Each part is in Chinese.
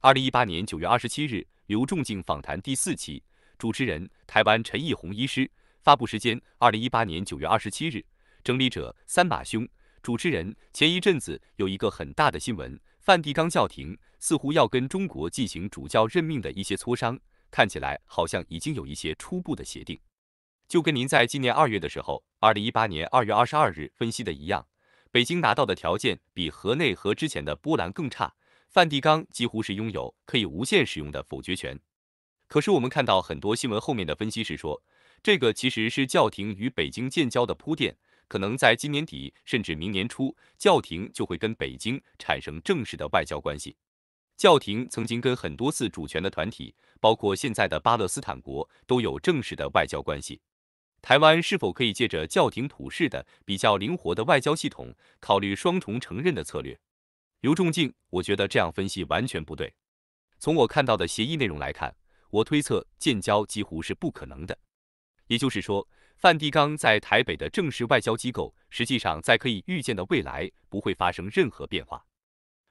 二零一八年九月二十七日，刘仲敬访谈第四期，主持人台湾陈义宏医师，发布时间二零一八年九月二十七日，整理者三马兄，主持人前一阵子有一个很大的新闻，梵蒂冈教廷似乎要跟中国进行主教任命的一些磋商，看起来好像已经有一些初步的协定，就跟您在今年二月的时候，二零一八年二月二十二日分析的一样，北京拿到的条件比河内和之前的波兰更差。梵蒂冈几乎是拥有可以无限使用的否决权，可是我们看到很多新闻后面的分析是说，这个其实是教廷与北京建交的铺垫，可能在今年底甚至明年初，教廷就会跟北京产生正式的外交关系。教廷曾经跟很多次主权的团体，包括现在的巴勒斯坦国，都有正式的外交关系。台湾是否可以借着教廷土式的比较灵活的外交系统，考虑双重承认的策略？刘仲敬，我觉得这样分析完全不对。从我看到的协议内容来看，我推测建交几乎是不可能的。也就是说，梵蒂冈在台北的正式外交机构，实际上在可以预见的未来不会发生任何变化。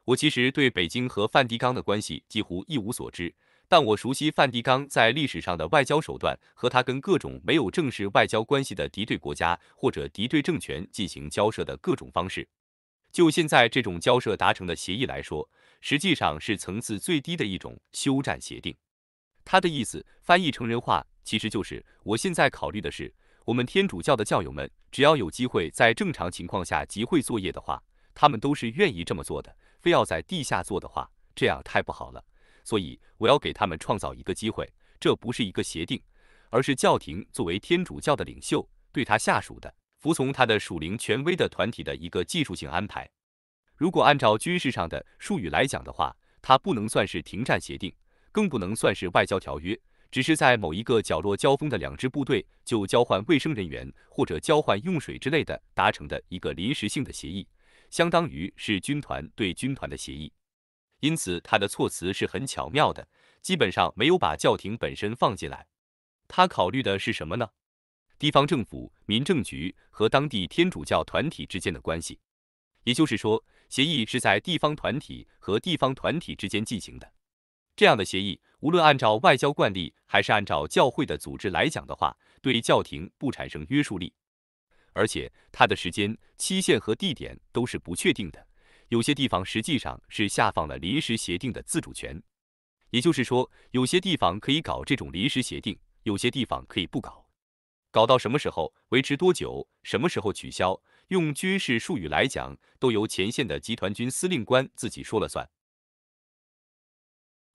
我其实对北京和梵蒂冈的关系几乎一无所知，但我熟悉梵蒂冈在历史上的外交手段和他跟各种没有正式外交关系的敌对国家或者敌对政权进行交涉的各种方式。就现在这种交涉达成的协议来说，实际上是层次最低的一种休战协定。他的意思翻译成人话，其实就是我现在考虑的是，我们天主教的教友们，只要有机会在正常情况下集会作业的话，他们都是愿意这么做的。非要在地下做的话，这样太不好了。所以我要给他们创造一个机会。这不是一个协定，而是教廷作为天主教的领袖，对他下属的服从他的属灵权威的团体的一个技术性安排。如果按照军事上的术语来讲的话，它不能算是停战协定，更不能算是外交条约，只是在某一个角落交锋的两支部队就交换卫生人员或者交换用水之类的达成的一个临时性的协议，相当于是军团对军团的协议。因此，他的措辞是很巧妙的，基本上没有把教廷本身放进来。他考虑的是什么呢？地方政府、民政局和当地天主教团体之间的关系，也就是说。协议是在地方团体和地方团体之间进行的，这样的协议无论按照外交惯例还是按照教会的组织来讲的话，对教廷不产生约束力，而且它的时间、期限和地点都是不确定的。有些地方实际上是下放了临时协定的自主权，也就是说，有些地方可以搞这种临时协定，有些地方可以不搞。搞到什么时候，维持多久，什么时候取消？用军事术语来讲，都由前线的集团军司令官自己说了算。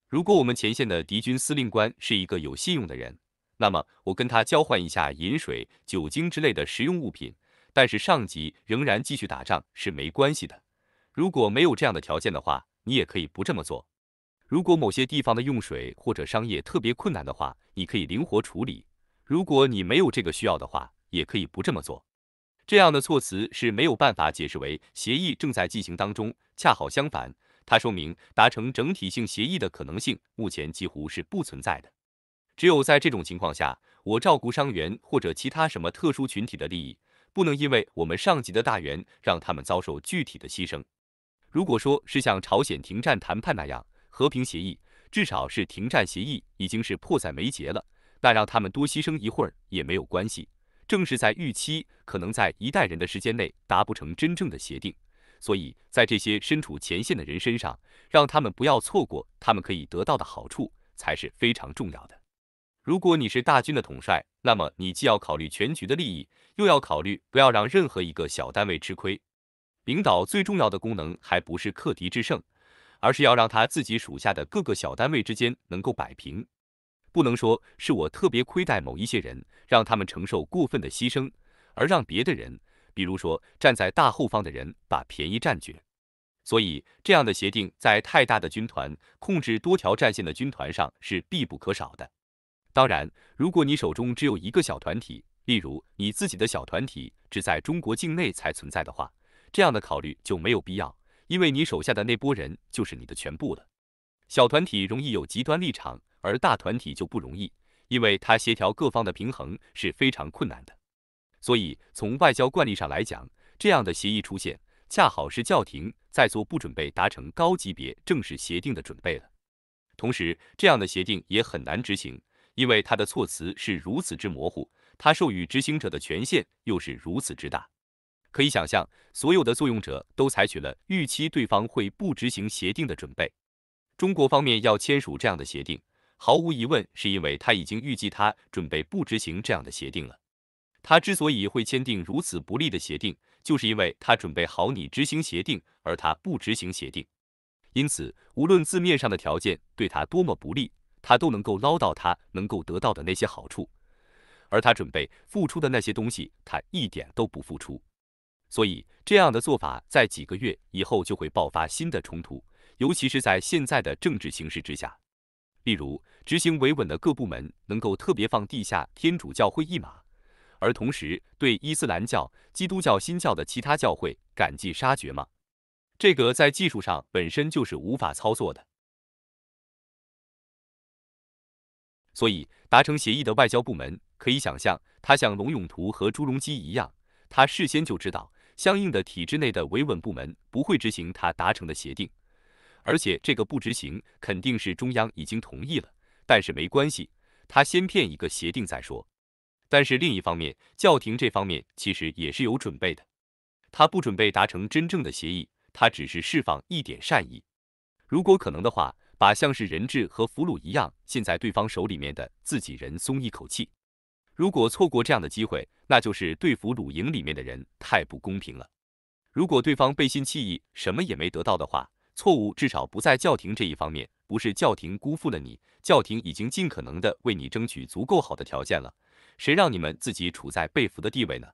如果我们前线的敌军司令官是一个有信用的人，那么我跟他交换一下饮水、酒精之类的实用物品，但是上级仍然继续打仗是没关系的。如果没有这样的条件的话，你也可以不这么做。如果某些地方的用水或者商业特别困难的话，你可以灵活处理。如果你没有这个需要的话，也可以不这么做。这样的措辞是没有办法解释为协议正在进行当中，恰好相反，它说明达成整体性协议的可能性目前几乎是不存在的。只有在这种情况下，我照顾伤员或者其他什么特殊群体的利益，不能因为我们上级的大员让他们遭受具体的牺牲。如果说是像朝鲜停战谈判那样和平协议，至少是停战协议，已经是迫在眉睫了，那让他们多牺牲一会儿也没有关系。正是在预期可能在一代人的时间内达不成真正的协定，所以在这些身处前线的人身上，让他们不要错过他们可以得到的好处，才是非常重要的。如果你是大军的统帅，那么你既要考虑全局的利益，又要考虑不要让任何一个小单位吃亏。领导最重要的功能，还不是克敌制胜，而是要让他自己属下的各个小单位之间能够摆平。不能说是我特别亏待某一些人，让他们承受过分的牺牲，而让别的人，比如说站在大后方的人把便宜占绝。所以，这样的协定在太大的军团控制多条战线的军团上是必不可少的。当然，如果你手中只有一个小团体，例如你自己的小团体只在中国境内才存在的话，这样的考虑就没有必要，因为你手下的那波人就是你的全部了。小团体容易有极端立场。而大团体就不容易，因为它协调各方的平衡是非常困难的。所以从外交惯例上来讲，这样的协议出现，恰好是教廷在做不准备达成高级别正式协定的准备了。同时，这样的协定也很难执行，因为它的措辞是如此之模糊，它授予执行者的权限又是如此之大。可以想象，所有的作用者都采取了预期对方会不执行协定的准备。中国方面要签署这样的协定。毫无疑问，是因为他已经预计他准备不执行这样的协定了。他之所以会签订如此不利的协定，就是因为他准备好你执行协定，而他不执行协定。因此，无论字面上的条件对他多么不利，他都能够捞到他能够得到的那些好处，而他准备付出的那些东西，他一点都不付出。所以，这样的做法在几个月以后就会爆发新的冲突，尤其是在现在的政治形势之下，例如。执行维稳的各部门能够特别放地下天主教会一马，而同时对伊斯兰教、基督教、新教的其他教会赶尽杀绝吗？这个在技术上本身就是无法操作的。所以达成协议的外交部门可以想象，他像龙永图和朱镕基一样，他事先就知道相应的体制内的维稳部门不会执行他达成的协定，而且这个不执行肯定是中央已经同意了。但是没关系，他先骗一个协定再说。但是另一方面，教廷这方面其实也是有准备的，他不准备达成真正的协议，他只是释放一点善意。如果可能的话，把像是人质和俘虏一样现在对方手里面的自己人松一口气。如果错过这样的机会，那就是对俘虏营里面的人太不公平了。如果对方背信弃义，什么也没得到的话。错误至少不在教廷这一方面，不是教廷辜负了你，教廷已经尽可能的为你争取足够好的条件了。谁让你们自己处在被俘的地位呢？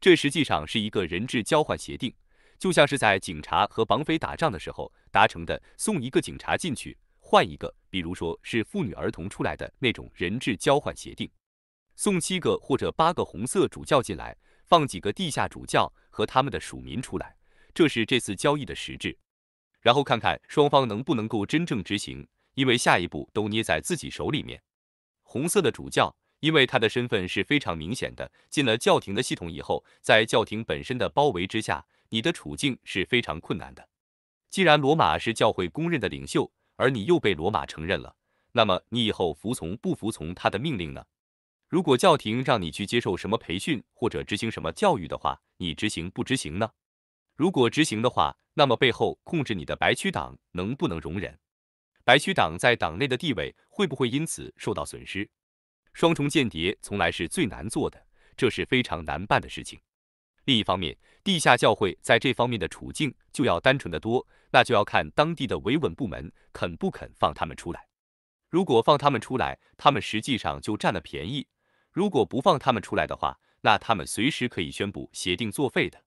这实际上是一个人质交换协定，就像是在警察和绑匪打仗的时候达成的，送一个警察进去换一个，比如说是妇女儿童出来的那种人质交换协定。送七个或者八个红色主教进来，放几个地下主教和他们的属民出来，这是这次交易的实质。然后看看双方能不能够真正执行，因为下一步都捏在自己手里面。红色的主教，因为他的身份是非常明显的，进了教廷的系统以后，在教廷本身的包围之下，你的处境是非常困难的。既然罗马是教会公认的领袖，而你又被罗马承认了，那么你以后服从不服从他的命令呢？如果教廷让你去接受什么培训或者执行什么教育的话，你执行不执行呢？如果执行的话，那么背后控制你的白区党能不能容忍？白区党在党内的地位会不会因此受到损失？双重间谍从来是最难做的，这是非常难办的事情。另一方面，地下教会在这方面的处境就要单纯的多，那就要看当地的维稳部门肯不肯放他们出来。如果放他们出来，他们实际上就占了便宜；如果不放他们出来的话，那他们随时可以宣布协定作废的。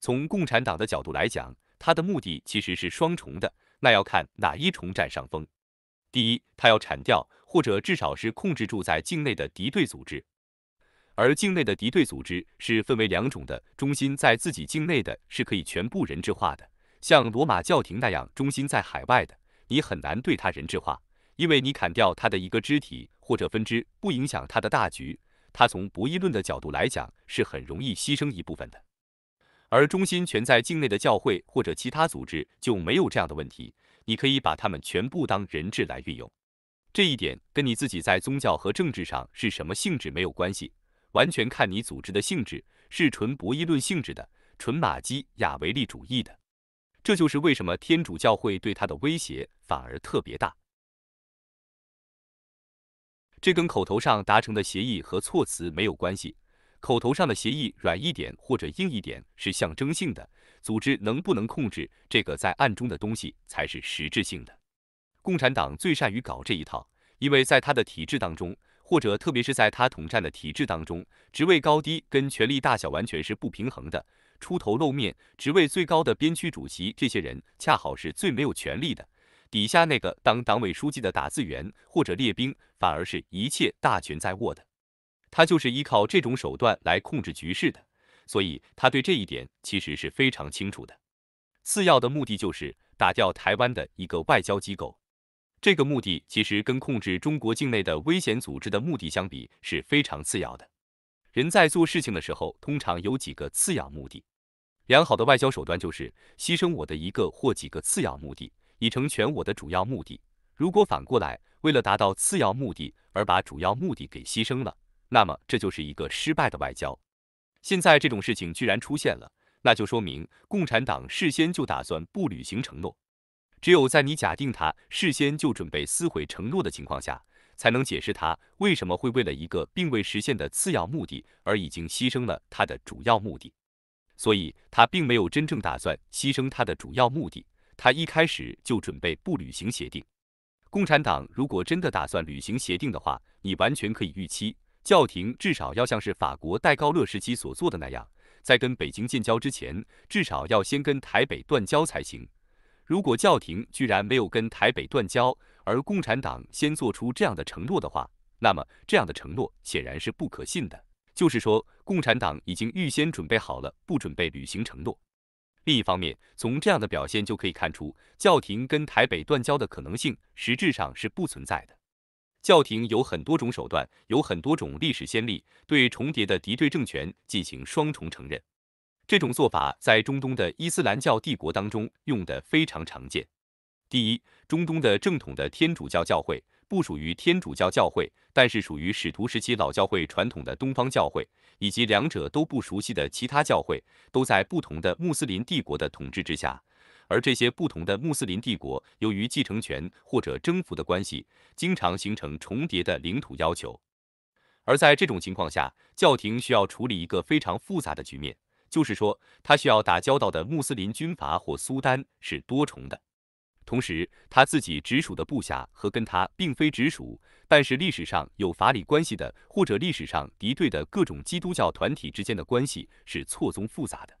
从共产党的角度来讲，他的目的其实是双重的，那要看哪一重占上风。第一，他要铲掉或者至少是控制住在境内的敌对组织，而境内的敌对组织是分为两种的：中心在自己境内的是可以全部人质化的，像罗马教廷那样；中心在海外的，你很难对他人质化，因为你砍掉他的一个肢体或者分支，不影响他的大局。他从博弈论的角度来讲，是很容易牺牲一部分的。而中心全在境内的教会或者其他组织就没有这样的问题，你可以把他们全部当人质来运用。这一点跟你自己在宗教和政治上是什么性质没有关系，完全看你组织的性质是纯博弈论性质的，纯马基雅维利主义的。这就是为什么天主教会对他的威胁反而特别大。这跟口头上达成的协议和措辞没有关系。口头上的协议软一点或者硬一点是象征性的，组织能不能控制这个在暗中的东西才是实质性的。共产党最善于搞这一套，因为在他的体制当中，或者特别是在他统战的体制当中，职位高低跟权力大小完全是不平衡的。出头露面，职位最高的边区主席这些人恰好是最没有权力的，底下那个当党委书记的打字员或者列兵反而是一切大权在握的。他就是依靠这种手段来控制局势的，所以他对这一点其实是非常清楚的。次要的目的就是打掉台湾的一个外交机构，这个目的其实跟控制中国境内的危险组织的目的相比是非常次要的。人在做事情的时候，通常有几个次要目的。良好的外交手段就是牺牲我的一个或几个次要目的，以成全我的主要目的。如果反过来，为了达到次要目的而把主要目的给牺牲了。那么这就是一个失败的外交。现在这种事情居然出现了，那就说明共产党事先就打算不履行承诺。只有在你假定他事先就准备撕毁承诺的情况下，才能解释他为什么会为了一个并未实现的次要目的而已经牺牲了他的主要目的。所以，他并没有真正打算牺牲他的主要目的，他一开始就准备不履行协定。共产党如果真的打算履行协定的话，你完全可以预期。教廷至少要像是法国戴高乐时期所做的那样，在跟北京建交之前，至少要先跟台北断交才行。如果教廷居然没有跟台北断交，而共产党先做出这样的承诺的话，那么这样的承诺显然是不可信的。就是说，共产党已经预先准备好了，不准备履行承诺。另一方面，从这样的表现就可以看出，教廷跟台北断交的可能性实质上是不存在的。教廷有很多种手段，有很多种历史先例，对重叠的敌对政权进行双重承认。这种做法在中东的伊斯兰教帝国当中用的非常常见。第一，中东的正统的天主教教会不属于天主教教会，但是属于使徒时期老教会传统的东方教会，以及两者都不熟悉的其他教会，都在不同的穆斯林帝国的统治之下。而这些不同的穆斯林帝国，由于继承权或者征服的关系，经常形成重叠的领土要求。而在这种情况下，教廷需要处理一个非常复杂的局面，就是说，他需要打交道的穆斯林军阀或苏丹是多重的，同时他自己直属的部下和跟他并非直属，但是历史上有法理关系的或者历史上敌对的各种基督教团体之间的关系是错综复杂的。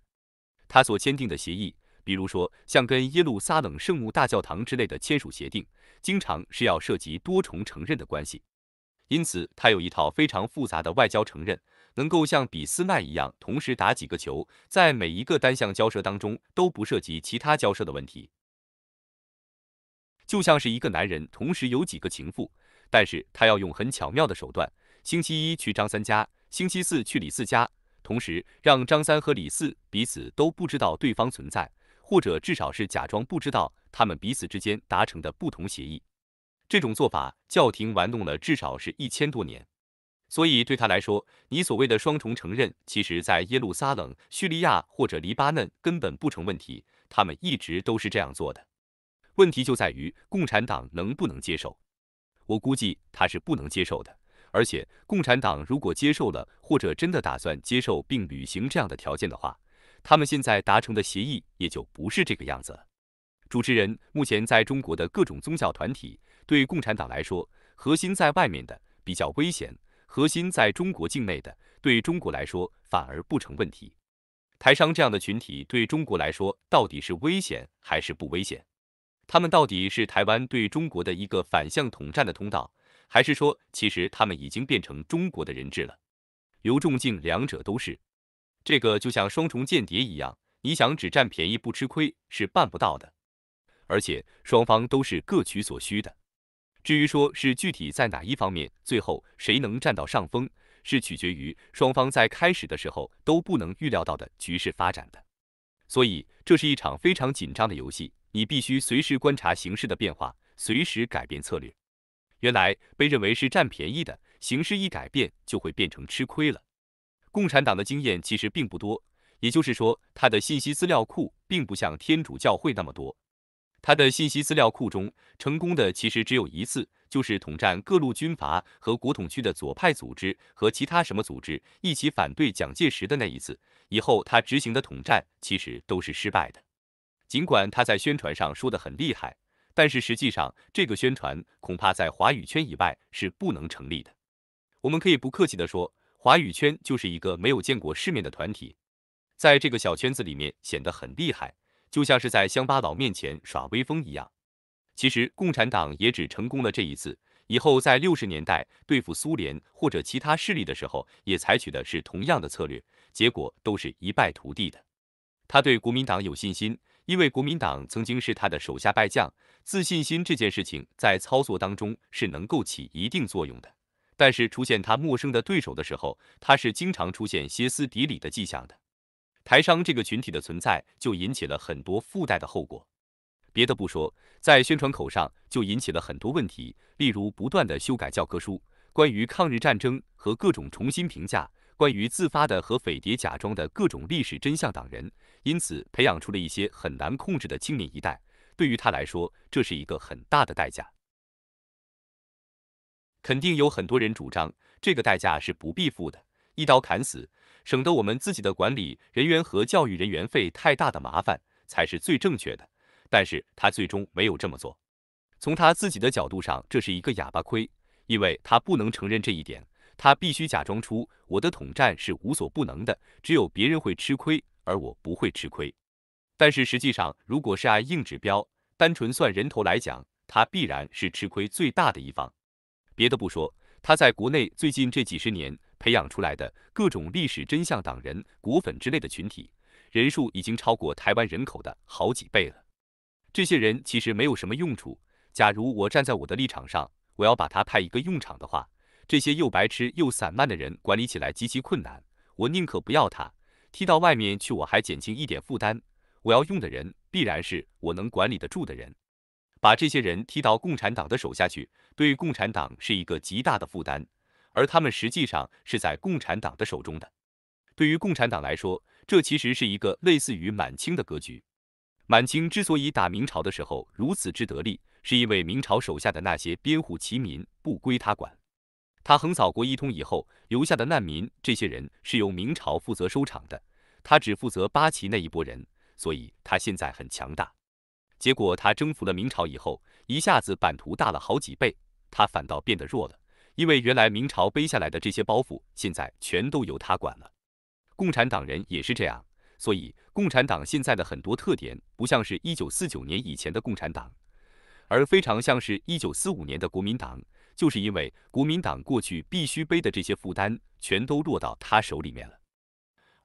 他所签订的协议。比如说，像跟耶路撒冷圣母大教堂之类的签署协定，经常是要涉及多重承认的关系，因此他有一套非常复杂的外交承认，能够像俾斯麦一样同时打几个球，在每一个单项交涉当中都不涉及其他交涉的问题，就像是一个男人同时有几个情妇，但是他要用很巧妙的手段，星期一去张三家，星期四去李四家，同时让张三和李四彼此都不知道对方存在。或者至少是假装不知道他们彼此之间达成的不同协议，这种做法教廷玩弄了至少是一千多年，所以对他来说，你所谓的双重承认，其实在耶路撒冷、叙利亚或者黎巴嫩根本不成问题，他们一直都是这样做的。问题就在于共产党能不能接受？我估计他是不能接受的，而且共产党如果接受了，或者真的打算接受并履行这样的条件的话。他们现在达成的协议也就不是这个样子了。主持人目前在中国的各种宗教团体对共产党来说，核心在外面的比较危险，核心在中国境内的对中国来说反而不成问题。台商这样的群体对中国来说到底是危险还是不危险？他们到底是台湾对中国的一个反向统战的通道，还是说其实他们已经变成中国的人质了？刘仲敬，两者都是。这个就像双重间谍一样，你想只占便宜不吃亏是办不到的，而且双方都是各取所需的。至于说是具体在哪一方面，最后谁能占到上风，是取决于双方在开始的时候都不能预料到的局势发展的。所以这是一场非常紧张的游戏，你必须随时观察形势的变化，随时改变策略。原来被认为是占便宜的形势一改变，就会变成吃亏了。共产党的经验其实并不多，也就是说，他的信息资料库并不像天主教会那么多。他的信息资料库中成功的其实只有一次，就是统战各路军阀和国统区的左派组织和其他什么组织一起反对蒋介石的那一次。以后他执行的统战其实都是失败的。尽管他在宣传上说得很厉害，但是实际上这个宣传恐怕在华语圈以外是不能成立的。我们可以不客气地说。华语圈就是一个没有见过世面的团体，在这个小圈子里面显得很厉害，就像是在乡巴佬面前耍威风一样。其实共产党也只成功了这一次，以后在六十年代对付苏联或者其他势力的时候，也采取的是同样的策略，结果都是一败涂地的。他对国民党有信心，因为国民党曾经是他的手下败将。自信心这件事情在操作当中是能够起一定作用的。但是出现他陌生的对手的时候，他是经常出现歇斯底里的迹象的。台商这个群体的存在就引起了很多附带的后果。别的不说，在宣传口上就引起了很多问题，例如不断的修改教科书，关于抗日战争和各种重新评价，关于自发的和匪谍假装的各种历史真相党人，因此培养出了一些很难控制的青年一代。对于他来说，这是一个很大的代价。肯定有很多人主张这个代价是不必付的，一刀砍死，省得我们自己的管理人员和教育人员费太大的麻烦，才是最正确的。但是他最终没有这么做，从他自己的角度上，这是一个哑巴亏，因为他不能承认这一点，他必须假装出我的统战是无所不能的，只有别人会吃亏，而我不会吃亏。但是实际上，如果是按硬指标，单纯算人头来讲，他必然是吃亏最大的一方。别的不说，他在国内最近这几十年培养出来的各种历史真相党人、国粉之类的群体，人数已经超过台湾人口的好几倍了。这些人其实没有什么用处。假如我站在我的立场上，我要把他派一个用场的话，这些又白痴又散漫的人管理起来极其困难。我宁可不要他，踢到外面去，我还减轻一点负担。我要用的人，必然是我能管理得住的人。把这些人踢到共产党的手下去，对共产党是一个极大的负担，而他们实际上是在共产党的手中的。对于共产党来说，这其实是一个类似于满清的格局。满清之所以打明朝的时候如此之得力，是因为明朝手下的那些边户齐民不归他管，他横扫过一通以后留下的难民，这些人是由明朝负责收场的，他只负责八旗那一波人，所以他现在很强大。结果他征服了明朝以后，一下子版图大了好几倍，他反倒变得弱了，因为原来明朝背下来的这些包袱，现在全都由他管了。共产党人也是这样，所以共产党现在的很多特点，不像是一九四九年以前的共产党，而非常像是一九四五年的国民党，就是因为国民党过去必须背的这些负担，全都落到他手里面了。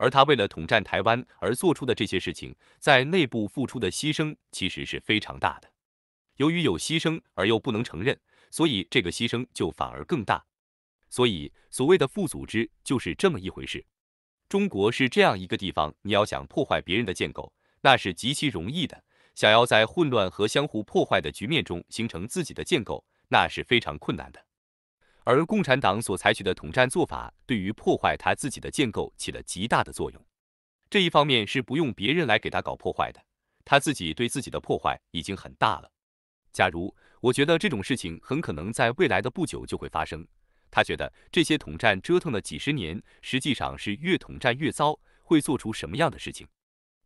而他为了统战台湾而做出的这些事情，在内部付出的牺牲其实是非常大的。由于有牺牲而又不能承认，所以这个牺牲就反而更大。所以所谓的副组织就是这么一回事。中国是这样一个地方，你要想破坏别人的建构，那是极其容易的；想要在混乱和相互破坏的局面中形成自己的建构，那是非常困难的。而共产党所采取的统战做法，对于破坏他自己的建构起了极大的作用。这一方面是不用别人来给他搞破坏的，他自己对自己的破坏已经很大了。假如我觉得这种事情很可能在未来的不久就会发生，他觉得这些统战折腾了几十年，实际上是越统战越糟，会做出什么样的事情？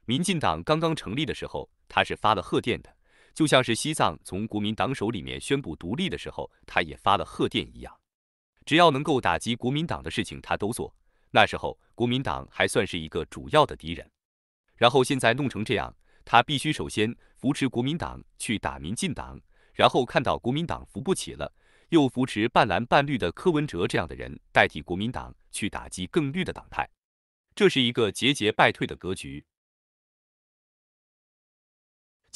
民进党刚刚成立的时候，他是发了贺电的，就像是西藏从国民党手里面宣布独立的时候，他也发了贺电一样。只要能够打击国民党的事情，他都做。那时候国民党还算是一个主要的敌人，然后现在弄成这样，他必须首先扶持国民党去打民进党，然后看到国民党扶不起了，又扶持半蓝半绿的柯文哲这样的人代替国民党去打击更绿的党派，这是一个节节败退的格局。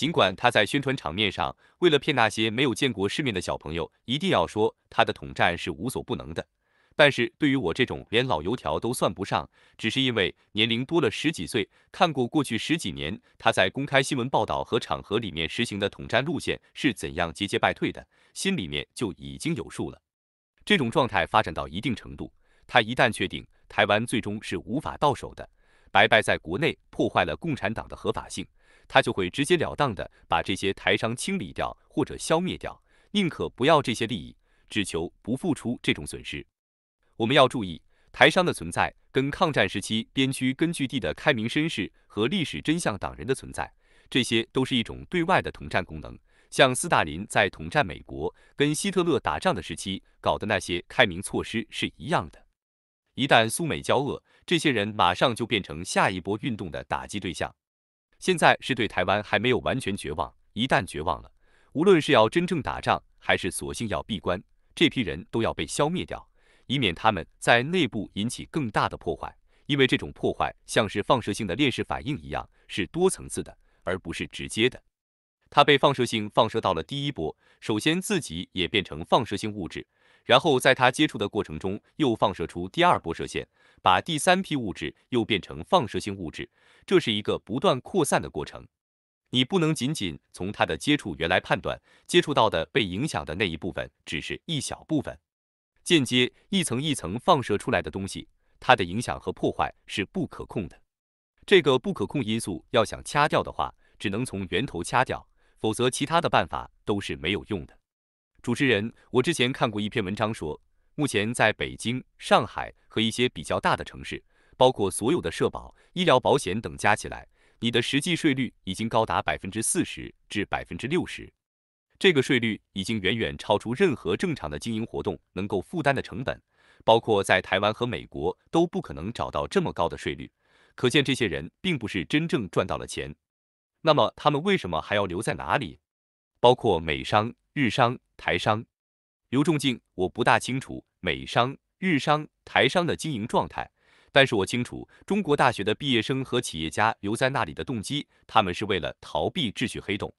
尽管他在宣传场面上，为了骗那些没有见过世面的小朋友，一定要说他的统战是无所不能的，但是对于我这种连老油条都算不上，只是因为年龄多了十几岁，看过过去十几年他在公开新闻报道和场合里面实行的统战路线是怎样节节败退的，心里面就已经有数了。这种状态发展到一定程度，他一旦确定台湾最终是无法到手的，白白在国内破坏了共产党的合法性。他就会直截了当地把这些台商清理掉或者消灭掉，宁可不要这些利益，只求不付出这种损失。我们要注意，台商的存在跟抗战时期边区根据地的开明绅士和历史真相党人的存在，这些都是一种对外的统战功能。像斯大林在统战美国跟希特勒打仗的时期搞的那些开明措施是一样的。一旦苏美交恶，这些人马上就变成下一波运动的打击对象。现在是对台湾还没有完全绝望，一旦绝望了，无论是要真正打仗，还是索性要闭关，这批人都要被消灭掉，以免他们在内部引起更大的破坏。因为这种破坏像是放射性的链式反应一样，是多层次的，而不是直接的。它被放射性放射到了第一波，首先自己也变成放射性物质，然后在它接触的过程中又放射出第二波射线，把第三批物质又变成放射性物质。这是一个不断扩散的过程，你不能仅仅从它的接触源来判断，接触到的被影响的那一部分只是一小部分，间接一层一层放射出来的东西，它的影响和破坏是不可控的。这个不可控因素要想掐掉的话，只能从源头掐掉，否则其他的办法都是没有用的。主持人，我之前看过一篇文章说，目前在北京、上海和一些比较大的城市。包括所有的社保、医疗保险等加起来，你的实际税率已经高达百分之四十至百分之六十，这个税率已经远远超出任何正常的经营活动能够负担的成本，包括在台湾和美国都不可能找到这么高的税率。可见这些人并不是真正赚到了钱，那么他们为什么还要留在哪里？包括美商、日商、台商，刘仲敬，我不大清楚美商、日商、台商的经营状态。但是我清楚，中国大学的毕业生和企业家留在那里的动机，他们是为了逃避秩序黑洞。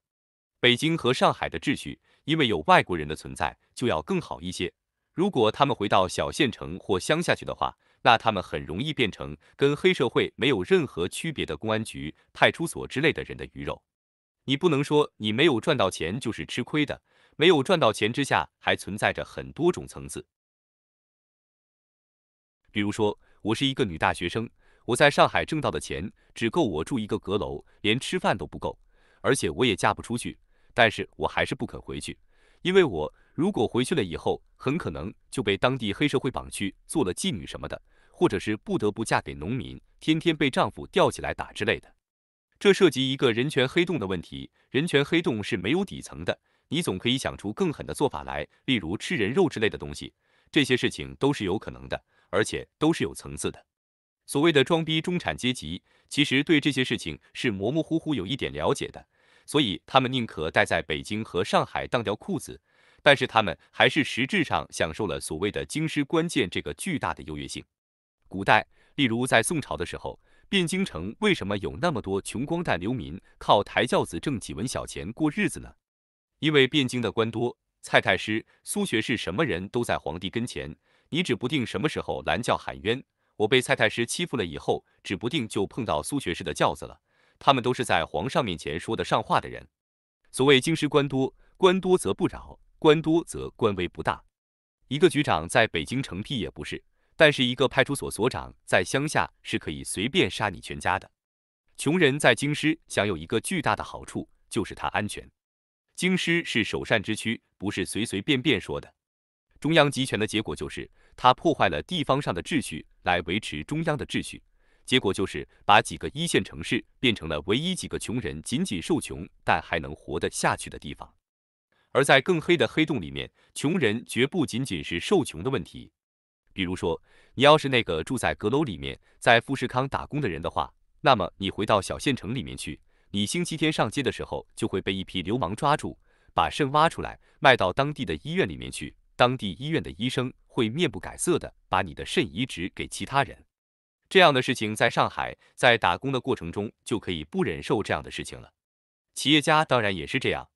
北京和上海的秩序，因为有外国人的存在，就要更好一些。如果他们回到小县城或乡下去的话，那他们很容易变成跟黑社会没有任何区别的公安局、派出所之类的人的鱼肉。你不能说你没有赚到钱就是吃亏的，没有赚到钱之下还存在着很多种层次，比如说。我是一个女大学生，我在上海挣到的钱只够我住一个阁楼，连吃饭都不够，而且我也嫁不出去。但是我还是不肯回去，因为我如果回去了以后，很可能就被当地黑社会绑去做了妓女什么的，或者是不得不嫁给农民，天天被丈夫吊起来打之类的。这涉及一个人权黑洞的问题，人权黑洞是没有底层的，你总可以想出更狠的做法来，例如吃人肉之类的东西，这些事情都是有可能的。而且都是有层次的。所谓的装逼中产阶级，其实对这些事情是模模糊糊有一点了解的，所以他们宁可待在北京和上海当掉裤子，但是他们还是实质上享受了所谓的京师关键这个巨大的优越性。古代，例如在宋朝的时候，汴京城为什么有那么多穷光蛋流民靠抬轿子挣几文小钱过日子呢？因为汴京的官多，蔡太师、苏学士什么人都在皇帝跟前。你指不定什么时候拦轿喊冤，我被蔡太师欺负了以后，指不定就碰到苏学士的轿子了。他们都是在皇上面前说得上话的人。所谓京师官多，官多则不扰，官多则官威不大。一个局长在北京城屁也不是，但是一个派出所所长在乡下是可以随便杀你全家的。穷人在京师享有一个巨大的好处，就是他安全。京师是首善之区，不是随随便便说的。中央集权的结果就是，它破坏了地方上的秩序来维持中央的秩序，结果就是把几个一线城市变成了唯一几个穷人仅仅受穷但还能活得下去的地方。而在更黑的黑洞里面，穷人绝不仅仅是受穷的问题。比如说，你要是那个住在阁楼里面在富士康打工的人的话，那么你回到小县城里面去，你星期天上街的时候就会被一批流氓抓住，把肾挖出来卖到当地的医院里面去。当地医院的医生会面不改色的把你的肾移植给其他人，这样的事情在上海，在打工的过程中就可以不忍受这样的事情了。企业家当然也是这样。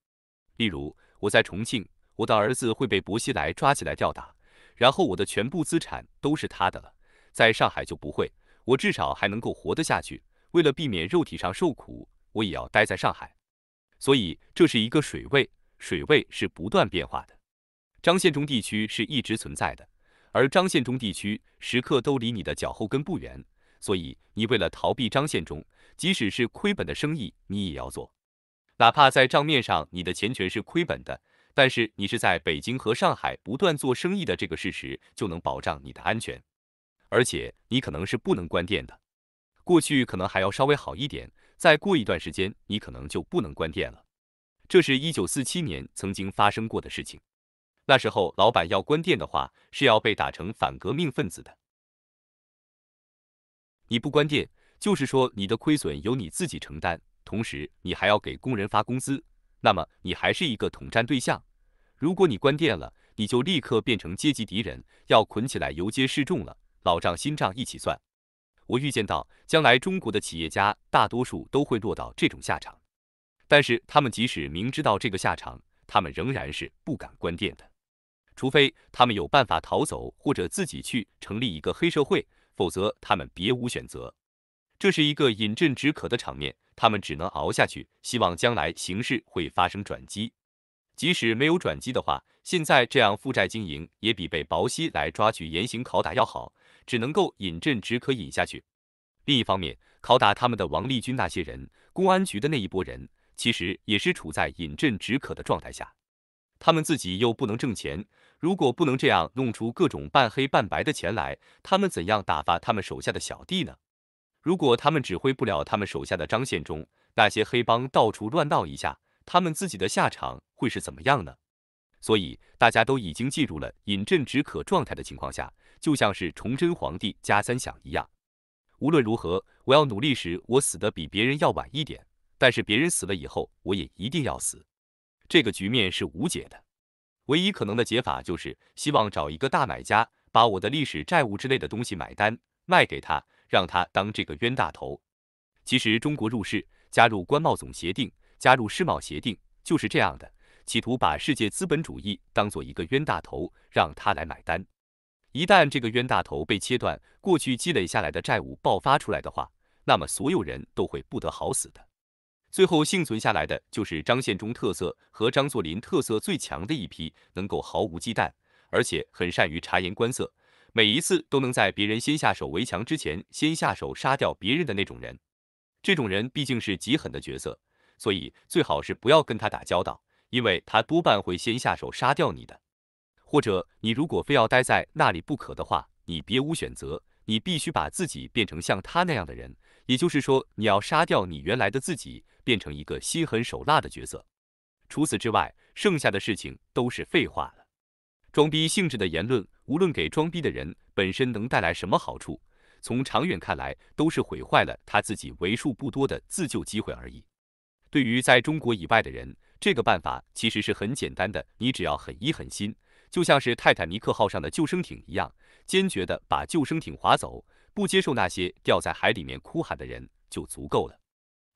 例如我在重庆，我的儿子会被薄熙来抓起来吊打，然后我的全部资产都是他的了。在上海就不会，我至少还能够活得下去。为了避免肉体上受苦，我也要待在上海。所以这是一个水位，水位是不断变化的。张献忠地区是一直存在的，而张献忠地区时刻都离你的脚后跟不远，所以你为了逃避张献忠，即使是亏本的生意你也要做，哪怕在账面上你的钱全是亏本的，但是你是在北京和上海不断做生意的这个事实就能保障你的安全，而且你可能是不能关店的，过去可能还要稍微好一点，再过一段时间你可能就不能关店了，这是一九四七年曾经发生过的事情。那时候，老板要关店的话，是要被打成反革命分子的。你不关店，就是说你的亏损由你自己承担，同时你还要给工人发工资，那么你还是一个统战对象。如果你关店了，你就立刻变成阶级敌人，要捆起来游街示众了。老账新账一起算。我预见到，将来中国的企业家大多数都会落到这种下场。但是他们即使明知道这个下场，他们仍然是不敢关店的。除非他们有办法逃走，或者自己去成立一个黑社会，否则他们别无选择。这是一个饮鸩止渴的场面，他们只能熬下去，希望将来形势会发生转机。即使没有转机的话，现在这样负债经营也比被薄熙来抓去严刑拷打要好，只能够饮鸩止渴饮下去。另一方面，拷打他们的王立军那些人，公安局的那一拨人，其实也是处在饮鸩止渴的状态下，他们自己又不能挣钱。如果不能这样弄出各种半黑半白的钱来，他们怎样打发他们手下的小弟呢？如果他们指挥不了他们手下的张献忠，那些黑帮到处乱闹一下，他们自己的下场会是怎么样呢？所以大家都已经进入了饮鸩止渴状态的情况下，就像是崇祯皇帝加三响一样。无论如何，我要努力使我死的比别人要晚一点，但是别人死了以后，我也一定要死。这个局面是无解的。唯一可能的解法就是希望找一个大买家，把我的历史债务之类的东西买单，卖给他，让他当这个冤大头。其实中国入世，加入关贸总协定，加入世贸协定，就是这样的，企图把世界资本主义当做一个冤大头，让他来买单。一旦这个冤大头被切断，过去积累下来的债务爆发出来的话，那么所有人都会不得好死的。最后幸存下来的就是张献忠特色和张作霖特色最强的一批，能够毫无忌惮，而且很善于察言观色，每一次都能在别人先下手为强之前先下手杀掉别人的那种人。这种人毕竟是极狠的角色，所以最好是不要跟他打交道，因为他多半会先下手杀掉你的。或者你如果非要待在那里不可的话，你别无选择，你必须把自己变成像他那样的人。也就是说，你要杀掉你原来的自己，变成一个心狠手辣的角色。除此之外，剩下的事情都是废话了。装逼性质的言论，无论给装逼的人本身能带来什么好处，从长远看来，都是毁坏了他自己为数不多的自救机会而已。对于在中国以外的人，这个办法其实是很简单的，你只要狠一狠心，就像是泰坦尼克号上的救生艇一样，坚决地把救生艇划走。不接受那些掉在海里面哭喊的人就足够了。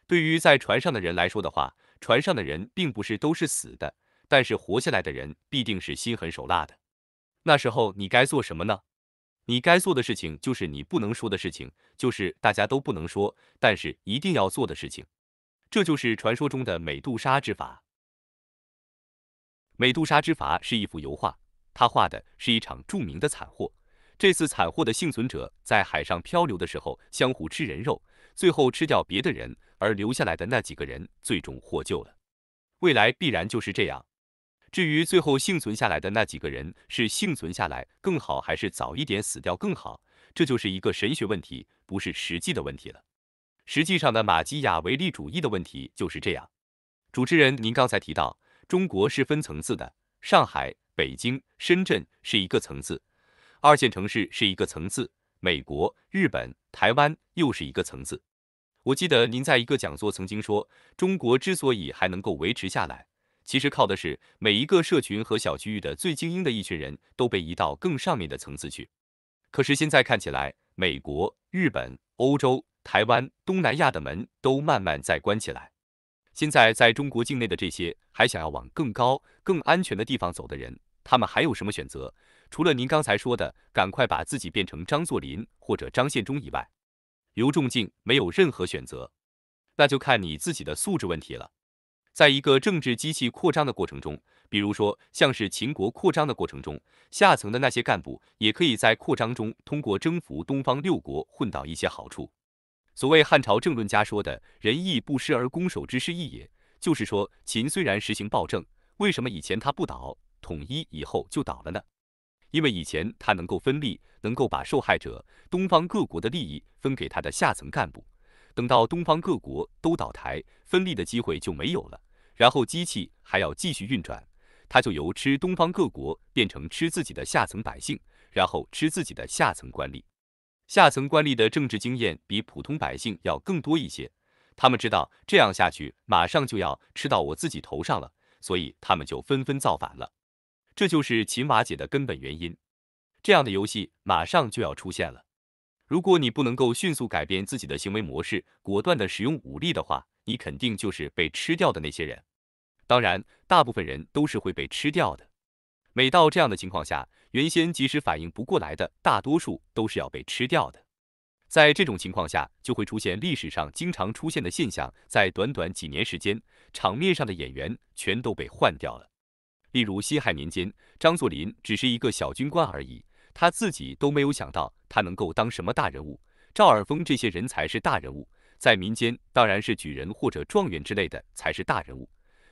对于在船上的人来说的话，船上的人并不是都是死的，但是活下来的人必定是心狠手辣的。那时候你该做什么呢？你该做的事情就是你不能说的事情，就是大家都不能说，但是一定要做的事情。这就是传说中的美杜莎之法。美杜莎之法是一幅油画，它画的是一场著名的惨祸。这次惨祸的幸存者在海上漂流的时候，相互吃人肉，最后吃掉别的人，而留下来的那几个人最终获救了。未来必然就是这样。至于最后幸存下来的那几个人是幸存下来更好，还是早一点死掉更好，这就是一个神学问题，不是实际的问题了。实际上的马基雅维利主义的问题就是这样。主持人，您刚才提到中国是分层次的，上海、北京、深圳是一个层次。二线城市是一个层次，美国、日本、台湾又是一个层次。我记得您在一个讲座曾经说，中国之所以还能够维持下来，其实靠的是每一个社群和小区域的最精英的一群人都被移到更上面的层次去。可是现在看起来，美国、日本、欧洲、台湾、东南亚的门都慢慢在关起来。现在在中国境内的这些还想要往更高、更安全的地方走的人，他们还有什么选择？除了您刚才说的赶快把自己变成张作霖或者张献忠以外，刘仲敬没有任何选择，那就看你自己的素质问题了。在一个政治机器扩张的过程中，比如说像是秦国扩张的过程中，下层的那些干部也可以在扩张中通过征服东方六国混到一些好处。所谓汉朝政论家说的仁义不施而攻守之势异也，就是说秦虽然实行暴政，为什么以前他不倒，统一以后就倒了呢？因为以前他能够分利，能够把受害者东方各国的利益分给他的下层干部，等到东方各国都倒台，分利的机会就没有了。然后机器还要继续运转，他就由吃东方各国变成吃自己的下层百姓，然后吃自己的下层官吏。下层官吏的政治经验比普通百姓要更多一些，他们知道这样下去马上就要吃到我自己头上了，所以他们就纷纷造反了。这就是秦瓦解的根本原因。这样的游戏马上就要出现了。如果你不能够迅速改变自己的行为模式，果断的使用武力的话，你肯定就是被吃掉的那些人。当然，大部分人都是会被吃掉的。每到这样的情况下，原先即使反应不过来的，大多数都是要被吃掉的。在这种情况下，就会出现历史上经常出现的现象，在短短几年时间，场面上的演员全都被换掉了。例如辛亥年间，张作霖只是一个小军官而已，他自己都没有想到他能够当什么大人物。赵尔丰这些人才是大人物，在民间当然是举人或者状元之类的才是大人物。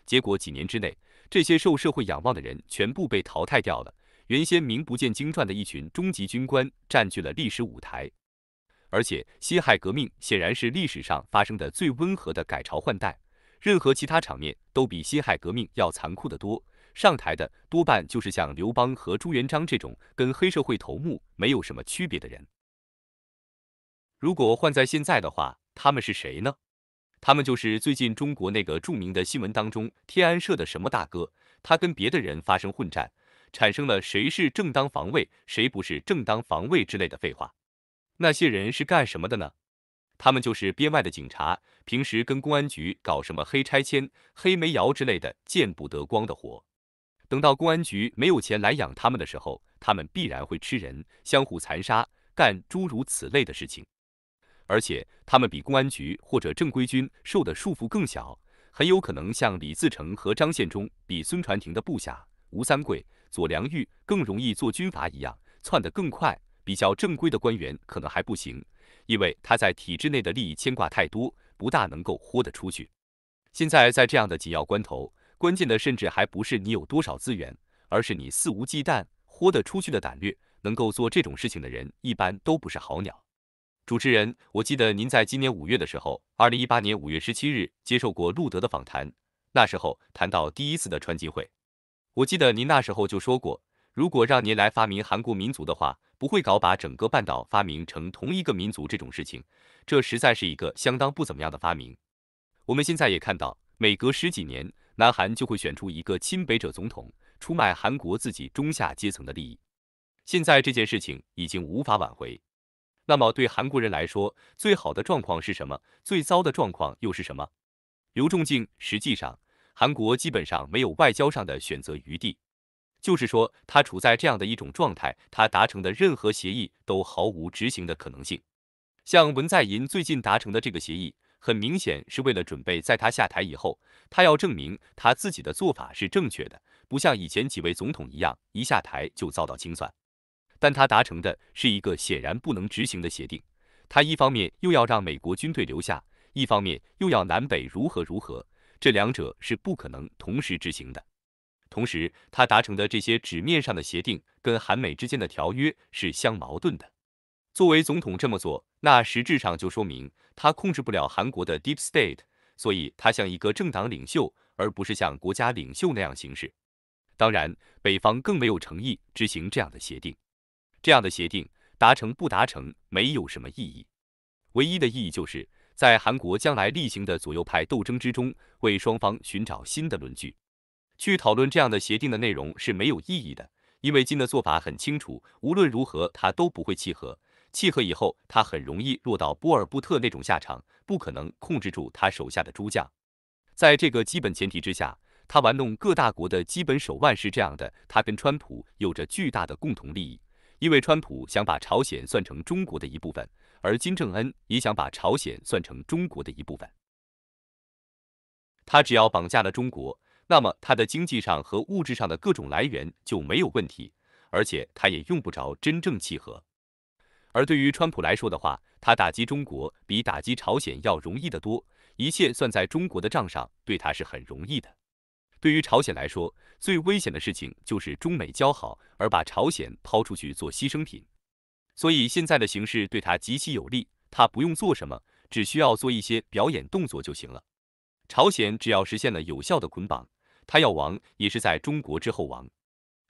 结果几年之内，这些受社会仰望的人全部被淘汰掉了，原先名不见经传的一群中级军官占据了历史舞台。而且，辛亥革命显然是历史上发生的最温和的改朝换代，任何其他场面都比辛亥革命要残酷得多。上台的多半就是像刘邦和朱元璋这种跟黑社会头目没有什么区别的人。如果换在现在的话，他们是谁呢？他们就是最近中国那个著名的新闻当中天安社的什么大哥，他跟别的人发生混战，产生了谁是正当防卫，谁不是正当防卫之类的废话。那些人是干什么的呢？他们就是编外的警察，平时跟公安局搞什么黑拆迁、黑煤窑之类的见不得光的活。等到公安局没有钱来养他们的时候，他们必然会吃人、相互残杀、干诸如此类的事情。而且他们比公安局或者正规军受的束缚更小，很有可能像李自成和张献忠比孙传庭的部下吴三桂、左良玉更容易做军阀一样，窜得更快。比较正规的官员可能还不行，因为他在体制内的利益牵挂太多，不大能够豁得出去。现在在这样的紧要关头。关键的甚至还不是你有多少资源，而是你肆无忌惮豁得出去的胆略。能够做这种事情的人，一般都不是好鸟。主持人，我记得您在今年五月的时候，二零一八年五月十七日接受过路德的访谈，那时候谈到第一次的川基会，我记得您那时候就说过，如果让您来发明韩国民族的话，不会搞把整个半岛发明成同一个民族这种事情，这实在是一个相当不怎么样的发明。我们现在也看到，每隔十几年。南韩就会选出一个亲北者总统，出卖韩国自己中下阶层的利益。现在这件事情已经无法挽回。那么对韩国人来说，最好的状况是什么？最糟的状况又是什么？刘仲敬实际上，韩国基本上没有外交上的选择余地，就是说他处在这样的一种状态，他达成的任何协议都毫无执行的可能性。像文在寅最近达成的这个协议。很明显是为了准备在他下台以后，他要证明他自己的做法是正确的，不像以前几位总统一样，一下台就遭到清算。但他达成的是一个显然不能执行的协定，他一方面又要让美国军队留下，一方面又要南北如何如何，这两者是不可能同时执行的。同时，他达成的这些纸面上的协定跟韩美之间的条约是相矛盾的。作为总统这么做。那实质上就说明他控制不了韩国的 Deep State，所以他像一个政党领袖，而不是像国家领袖那样行事。当然，北方更没有诚意执行这样的协定。这样的协定达成不达成没有什么意义，唯一的意义就是在韩国将来例行的左右派斗争之中，为双方寻找新的论据，去讨论这样的协定的内容是没有意义的，因为金的做法很清楚，无论如何他都不会契合。契合以后，他很容易落到波尔布特那种下场，不可能控制住他手下的诸将。在这个基本前提之下，他玩弄各大国的基本手腕是这样的：他跟川普有着巨大的共同利益，因为川普想把朝鲜算成中国的一部分，而金正恩也想把朝鲜算成中国的一部分。他只要绑架了中国，那么他的经济上和物质上的各种来源就没有问题，而且他也用不着真正契合。而对于川普来说的话，他打击中国比打击朝鲜要容易得多，一切算在中国的账上，对他是很容易的。对于朝鲜来说，最危险的事情就是中美交好，而把朝鲜抛出去做牺牲品。所以现在的形势对他极其有利，他不用做什么，只需要做一些表演动作就行了。朝鲜只要实现了有效的捆绑，他要亡也是在中国之后亡。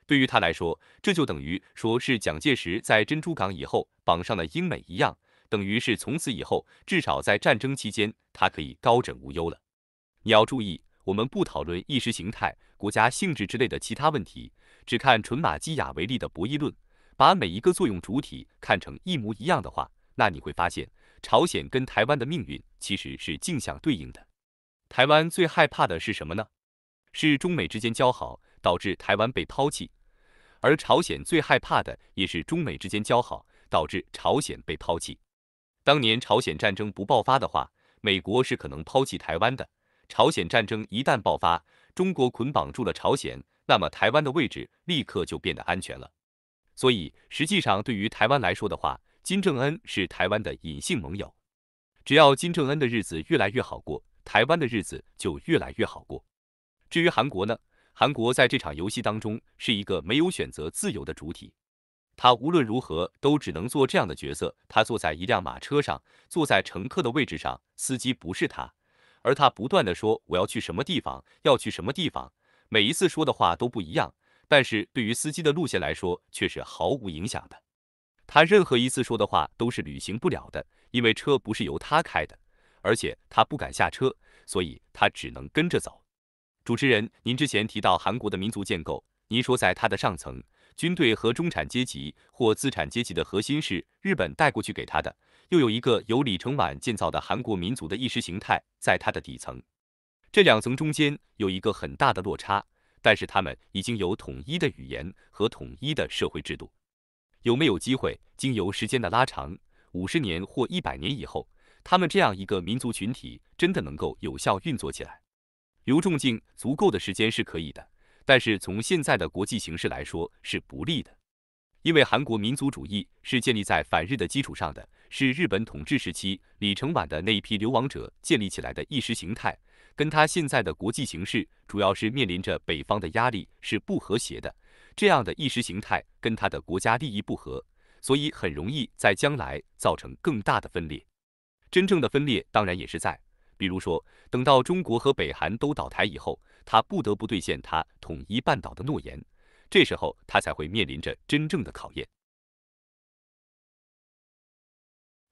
对于他来说，这就等于说是蒋介石在珍珠港以后绑上了英美一样，等于是从此以后，至少在战争期间，他可以高枕无忧了。你要注意，我们不讨论意识形态、国家性质之类的其他问题，只看纯马基雅维利的博弈论，把每一个作用主体看成一模一样的话，那你会发现，朝鲜跟台湾的命运其实是镜像对应的。台湾最害怕的是什么呢？是中美之间交好，导致台湾被抛弃。而朝鲜最害怕的也是中美之间交好，导致朝鲜被抛弃。当年朝鲜战争不爆发的话，美国是可能抛弃台湾的。朝鲜战争一旦爆发，中国捆绑住了朝鲜，那么台湾的位置立刻就变得安全了。所以实际上，对于台湾来说的话，金正恩是台湾的隐性盟友。只要金正恩的日子越来越好过，台湾的日子就越来越好过。至于韩国呢？韩国在这场游戏当中是一个没有选择自由的主体，他无论如何都只能做这样的角色。他坐在一辆马车上，坐在乘客的位置上，司机不是他，而他不断地说我要去什么地方，要去什么地方，每一次说的话都不一样，但是对于司机的路线来说却是毫无影响的。他任何一次说的话都是履行不了的，因为车不是由他开的，而且他不敢下车，所以他只能跟着走。主持人，您之前提到韩国的民族建构，您说在它的上层，军队和中产阶级或资产阶级的核心是日本带过去给他的，又有一个由李承晚建造的韩国民族的意识形态，在它的底层，这两层中间有一个很大的落差，但是他们已经有统一的语言和统一的社会制度，有没有机会经由时间的拉长，五十年或一百年以后，他们这样一个民族群体真的能够有效运作起来？留重靖足够的时间是可以的，但是从现在的国际形势来说是不利的，因为韩国民族主义是建立在反日的基础上的，是日本统治时期李承晚的那一批流亡者建立起来的意识形态，跟他现在的国际形势主要是面临着北方的压力是不和谐的，这样的意识形态跟他的国家利益不合，所以很容易在将来造成更大的分裂。真正的分裂当然也是在。比如说，等到中国和北韩都倒台以后，他不得不兑现他统一半岛的诺言，这时候他才会面临着真正的考验。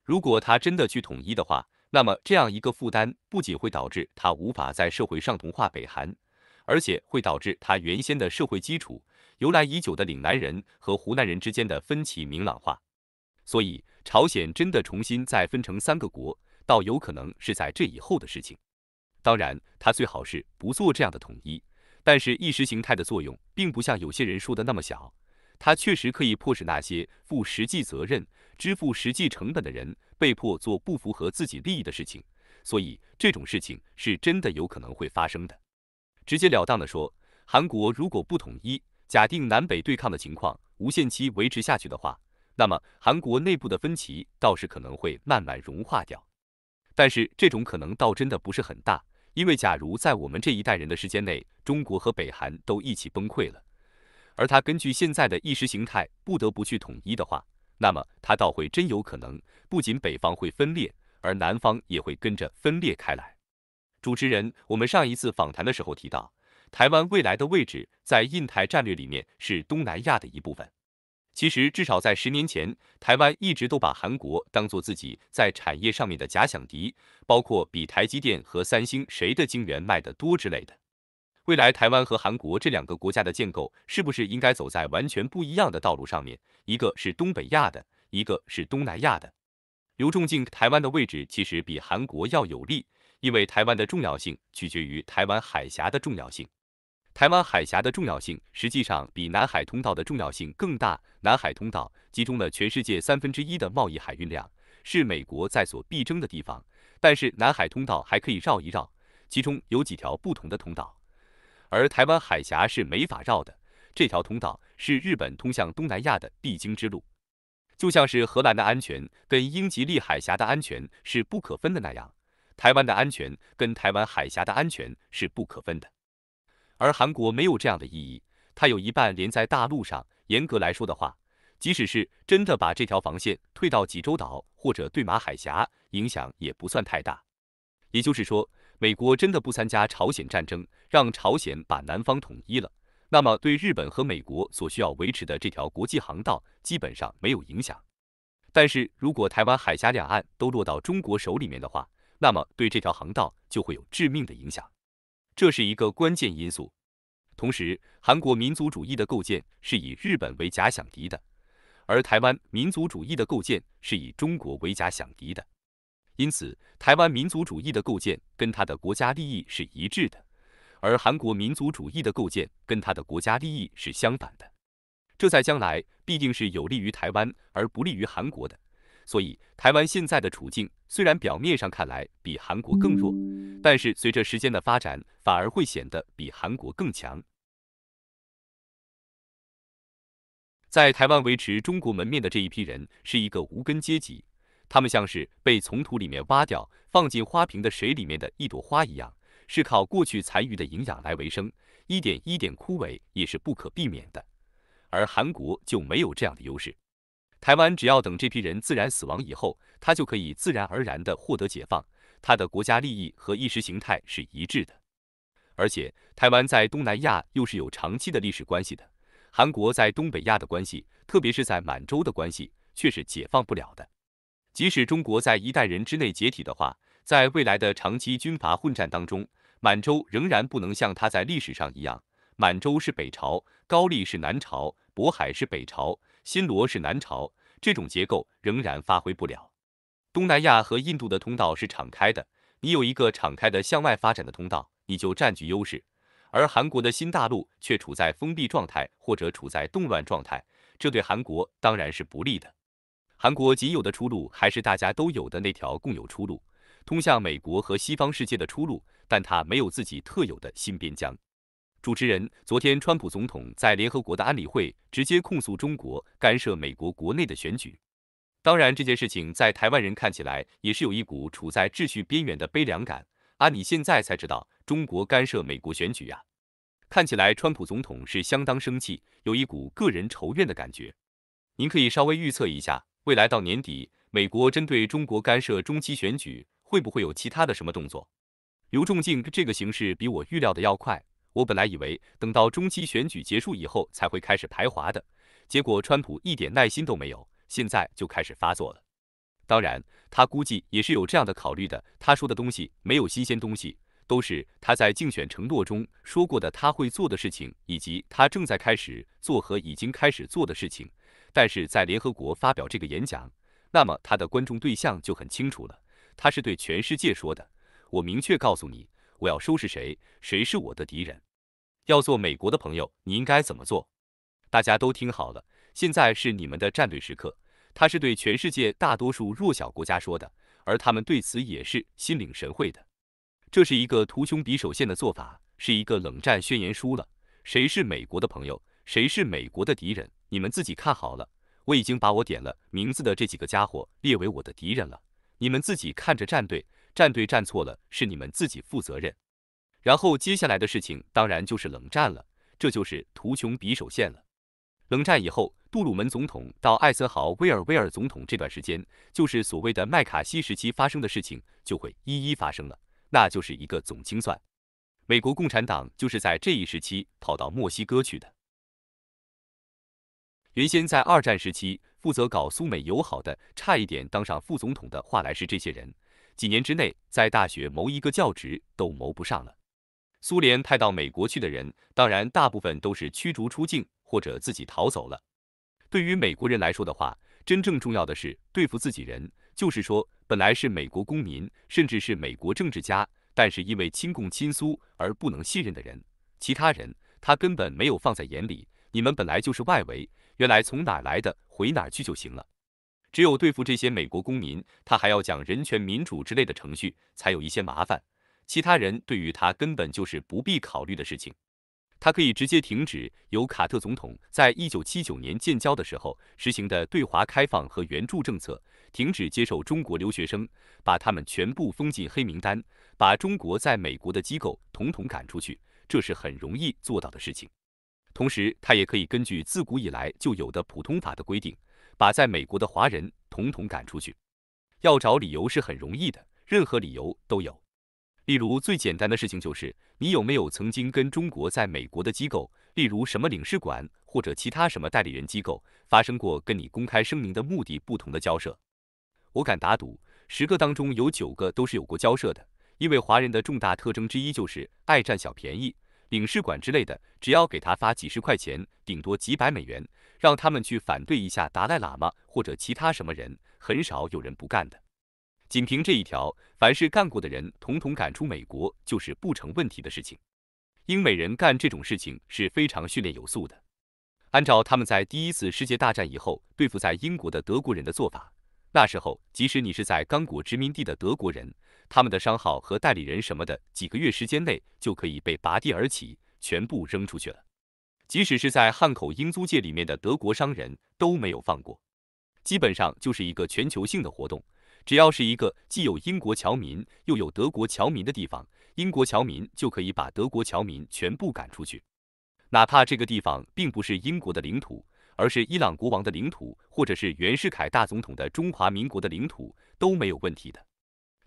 如果他真的去统一的话，那么这样一个负担不仅会导致他无法在社会上同化北韩，而且会导致他原先的社会基础由来已久的岭南人和湖南人之间的分歧明朗化。所以，朝鲜真的重新再分成三个国。倒有可能是在这以后的事情，当然，他最好是不做这样的统一。但是意识形态的作用并不像有些人说的那么小，它确实可以迫使那些负实际责任、支付实际成本的人被迫做不符合自己利益的事情。所以这种事情是真的有可能会发生的。直截了当的说，韩国如果不统一，假定南北对抗的情况无限期维持下去的话，那么韩国内部的分歧倒是可能会慢慢融化掉。但是这种可能倒真的不是很大，因为假如在我们这一代人的时间内，中国和北韩都一起崩溃了，而他根据现在的意识形态不得不去统一的话，那么他倒会真有可能，不仅北方会分裂，而南方也会跟着分裂开来。主持人，我们上一次访谈的时候提到，台湾未来的位置在印太战略里面是东南亚的一部分。其实，至少在十年前，台湾一直都把韩国当做自己在产业上面的假想敌，包括比台积电和三星谁的晶圆卖得多之类的。未来台湾和韩国这两个国家的建构，是不是应该走在完全不一样的道路上面？一个是东北亚的，一个是东南亚的。刘仲敬，台湾的位置其实比韩国要有利，因为台湾的重要性取决于台湾海峡的重要性。台湾海峡的重要性实际上比南海通道的重要性更大。南海通道集中了全世界三分之一的贸易海运量，是美国在所必争的地方。但是南海通道还可以绕一绕，其中有几条不同的通道，而台湾海峡是没法绕的。这条通道是日本通向东南亚的必经之路，就像是荷兰的安全跟英吉利海峡的安全是不可分的那样，台湾的安全跟台湾海峡的安全是不可分的。而韩国没有这样的意义，它有一半连在大陆上。严格来说的话，即使是真的把这条防线退到济州岛或者对马海峡，影响也不算太大。也就是说，美国真的不参加朝鲜战争，让朝鲜把南方统一了，那么对日本和美国所需要维持的这条国际航道基本上没有影响。但是如果台湾海峡两岸都落到中国手里面的话，那么对这条航道就会有致命的影响。这是一个关键因素。同时，韩国民族主义的构建是以日本为假想敌的，而台湾民族主义的构建是以中国为假想敌的。因此，台湾民族主义的构建跟他的国家利益是一致的，而韩国民族主义的构建跟他的国家利益是相反的。这在将来必定是有利于台湾而不利于韩国的。所以，台湾现在的处境虽然表面上看来比韩国更弱，但是随着时间的发展，反而会显得比韩国更强。在台湾维持中国门面的这一批人是一个无根阶级，他们像是被从土里面挖掉放进花瓶的水里面的一朵花一样，是靠过去残余的营养来维生，一点一点枯萎也是不可避免的。而韩国就没有这样的优势。台湾只要等这批人自然死亡以后，他就可以自然而然的获得解放。他的国家利益和意识形态是一致的，而且台湾在东南亚又是有长期的历史关系的。韩国在东北亚的关系，特别是在满洲的关系，却是解放不了的。即使中国在一代人之内解体的话，在未来的长期军阀混战当中，满洲仍然不能像他在历史上一样，满洲是北朝，高丽是南朝，渤海是北朝。新罗是南朝，这种结构仍然发挥不了。东南亚和印度的通道是敞开的，你有一个敞开的向外发展的通道，你就占据优势。而韩国的新大陆却处在封闭状态或者处在动乱状态，这对韩国当然是不利的。韩国仅有的出路还是大家都有的那条共有出路，通向美国和西方世界的出路，但它没有自己特有的新边疆。主持人，昨天川普总统在联合国的安理会直接控诉中国干涉美国国内的选举。当然，这件事情在台湾人看起来也是有一股处在秩序边缘的悲凉感。啊，你现在才知道中国干涉美国选举呀？看起来川普总统是相当生气，有一股个人仇怨的感觉。您可以稍微预测一下，未来到年底，美国针对中国干涉中期选举会不会有其他的什么动作？刘仲敬，这个形势比我预料的要快。我本来以为等到中期选举结束以后才会开始排华的，结果川普一点耐心都没有，现在就开始发作了。当然，他估计也是有这样的考虑的。他说的东西没有新鲜东西，都是他在竞选承诺中说过的，他会做的事情，以及他正在开始做和已经开始做的事情。但是在联合国发表这个演讲，那么他的观众对象就很清楚了，他是对全世界说的。我明确告诉你，我要收拾谁，谁是我的敌人。要做美国的朋友，你应该怎么做？大家都听好了，现在是你们的战队时刻。他是对全世界大多数弱小国家说的，而他们对此也是心领神会的。这是一个图穷匕首现的做法，是一个冷战宣言书了。谁是美国的朋友，谁是美国的敌人，你们自己看好了。我已经把我点了名字的这几个家伙列为我的敌人了，你们自己看着站队，站队站错了是你们自己负责任。然后接下来的事情当然就是冷战了，这就是图穷匕首现了。冷战以后，杜鲁门总统到艾森豪威尔、威尔总统这段时间，就是所谓的麦卡锡时期发生的事情就会一一发生了，那就是一个总清算。美国共产党就是在这一时期跑到墨西哥去的。原先在二战时期负责搞苏美友好的，差一点当上副总统的华莱士这些人，几年之内在大学谋一个教职都谋不上了。苏联派到美国去的人，当然大部分都是驱逐出境或者自己逃走了。对于美国人来说的话，真正重要的是对付自己人，就是说本来是美国公民，甚至是美国政治家，但是因为亲共亲苏而不能信任的人。其他人他根本没有放在眼里。你们本来就是外围，原来从哪来的，回哪去就行了。只有对付这些美国公民，他还要讲人权、民主之类的程序，才有一些麻烦。其他人对于他根本就是不必考虑的事情，他可以直接停止由卡特总统在一九七九年建交的时候实行的对华开放和援助政策，停止接受中国留学生，把他们全部封进黑名单，把中国在美国的机构统统赶出去，这是很容易做到的事情。同时，他也可以根据自古以来就有的普通法的规定，把在美国的华人统统赶出去。要找理由是很容易的，任何理由都有。例如，最简单的事情就是，你有没有曾经跟中国在美国的机构，例如什么领事馆或者其他什么代理人机构，发生过跟你公开声明的目的不同的交涉？我敢打赌，十个当中有九个都是有过交涉的。因为华人的重大特征之一就是爱占小便宜，领事馆之类的，只要给他发几十块钱，顶多几百美元，让他们去反对一下达赖喇嘛或者其他什么人，很少有人不干的。仅凭这一条，凡是干过的人，统统赶出美国就是不成问题的事情。英美人干这种事情是非常训练有素的。按照他们在第一次世界大战以后对付在英国的德国人的做法，那时候即使你是在刚果殖民地的德国人，他们的商号和代理人什么的，几个月时间内就可以被拔地而起，全部扔出去了。即使是在汉口英租界里面的德国商人都没有放过，基本上就是一个全球性的活动。只要是一个既有英国侨民又有德国侨民的地方，英国侨民就可以把德国侨民全部赶出去，哪怕这个地方并不是英国的领土，而是伊朗国王的领土，或者是袁世凯大总统的中华民国的领土，都没有问题的。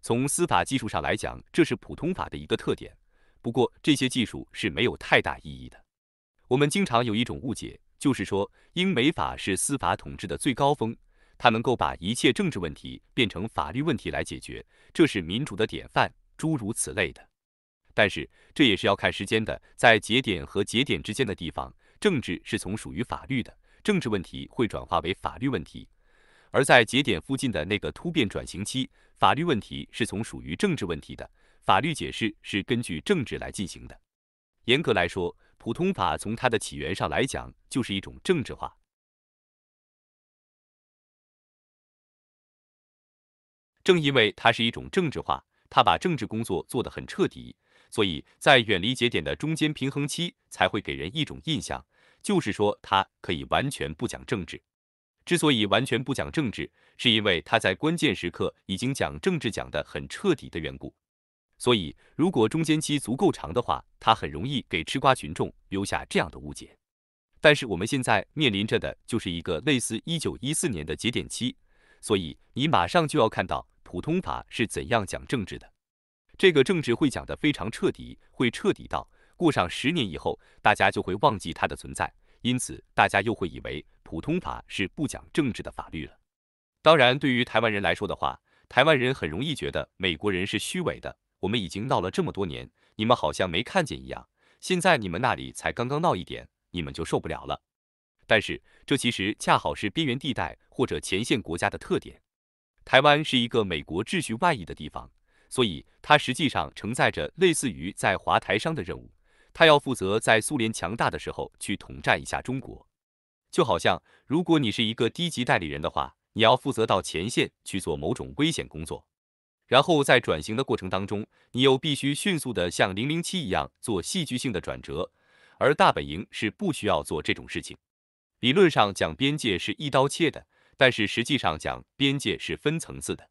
从司法技术上来讲，这是普通法的一个特点。不过这些技术是没有太大意义的。我们经常有一种误解，就是说英美法是司法统治的最高峰。它能够把一切政治问题变成法律问题来解决，这是民主的典范，诸如此类的。但是这也是要看时间的，在节点和节点之间的地方，政治是从属于法律的，政治问题会转化为法律问题；而在节点附近的那个突变转型期，法律问题是从属于政治问题的，法律解释是根据政治来进行的。严格来说，普通法从它的起源上来讲，就是一种政治化。正因为它是一种政治化，它把政治工作做得很彻底，所以在远离节点的中间平衡期才会给人一种印象，就是说它可以完全不讲政治。之所以完全不讲政治，是因为他在关键时刻已经讲政治讲得很彻底的缘故。所以，如果中间期足够长的话，他很容易给吃瓜群众留下这样的误解。但是我们现在面临着的就是一个类似一九一四年的节点期，所以你马上就要看到。普通法是怎样讲政治的？这个政治会讲得非常彻底，会彻底到过上十年以后，大家就会忘记它的存在。因此，大家又会以为普通法是不讲政治的法律了。当然，对于台湾人来说的话，台湾人很容易觉得美国人是虚伪的。我们已经闹了这么多年，你们好像没看见一样。现在你们那里才刚刚闹一点，你们就受不了了。但是，这其实恰好是边缘地带或者前线国家的特点。台湾是一个美国秩序外溢的地方，所以它实际上承载着类似于在华台商的任务，它要负责在苏联强大的时候去统战一下中国。就好像如果你是一个低级代理人的话，你要负责到前线去做某种危险工作，然后在转型的过程当中，你又必须迅速的像零零七一样做戏剧性的转折，而大本营是不需要做这种事情。理论上讲，边界是一刀切的。但是实际上讲，边界是分层次的，